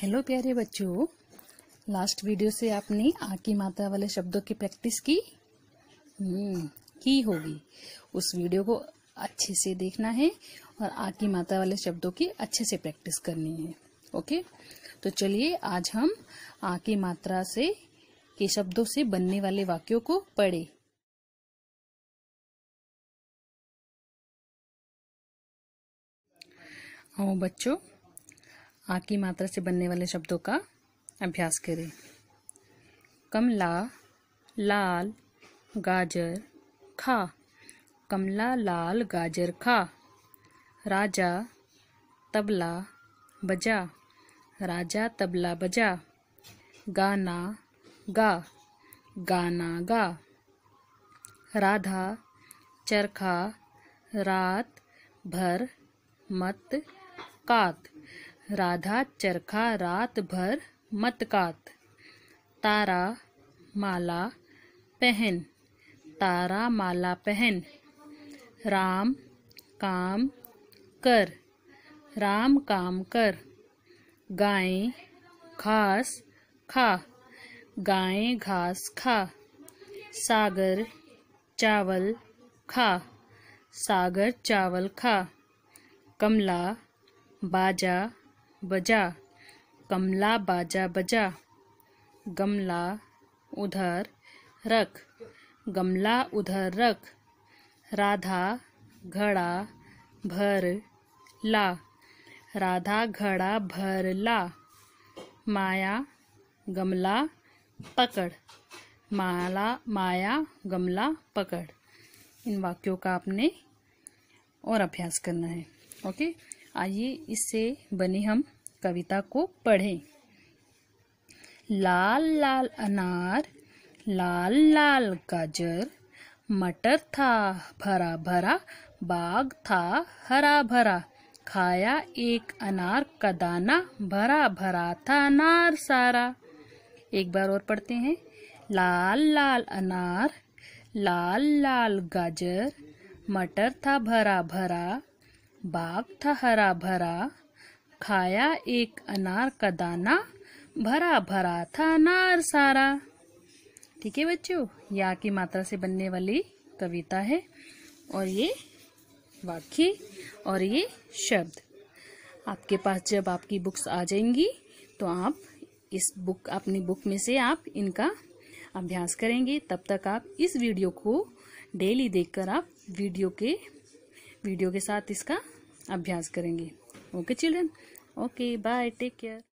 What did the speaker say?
hello प्यारे बच्चों last video से आपने आ की मात्रा वाले शब्दों की प्रैक्टिस की हम्म, की होगी उस वीडियो को अच्छे से देखना है और आ की माता वाले शब्दों की अच्छे से प्रैक्टिस करनी है ओके तो चलिए आज हम आ की मात्रा से के शब्दों से बनने वाले वाक्यों को पढ़े आओ हाँ बच्चों आ की मात्रा से बनने वाले शब्दों का अभ्यास करें कमला लाल गाजर खा कमला लाल गाजर खा राजा तबला बजा राजा तबला बजा गाना गा गाना गा राधा चरखा रात भर मत कात राधा चरखा रात भर मतकात तारा माला पहन तारा माला पहन राम काम कर राम काम कर गाय घास खा गाय घास खा सागर चावल खा सागर चावल खा कमला बाजा बजा कमला बाजा बजा गमला उधर रख गमला उधर रख राधा घड़ा भर ला राधा घड़ा भर ला माया गमला पकड़ माला माया गमला पकड़ इन वाक्यों का आपने और अभ्यास करना है ओके आइए इससे बने हम कविता को पढ़ें लाल लाल अनार लाल लाल गाजर मटर था भरा भरा बाग था हरा भरा खाया एक अनार का दाना भरा भरा था अनार सारा एक बार और पढ़ते हैं लाल लाल अनार लाल लाल गाजर मटर था भरा भरा बाग था हरा भरा खाया एक अनार का दाना भरा भरा था अनार सारा ठीक है बच्चों या की मात्रा से बनने वाली कविता है और ये वाक्य और ये शब्द आपके पास जब आपकी बुक्स आ जाएंगी तो आप इस बुक अपनी बुक में से आप इनका अभ्यास करेंगे तब तक आप इस वीडियो को डेली देखकर आप वीडियो के वीडियो के साथ इसका अभ्यास करेंगे okay children okay bye take care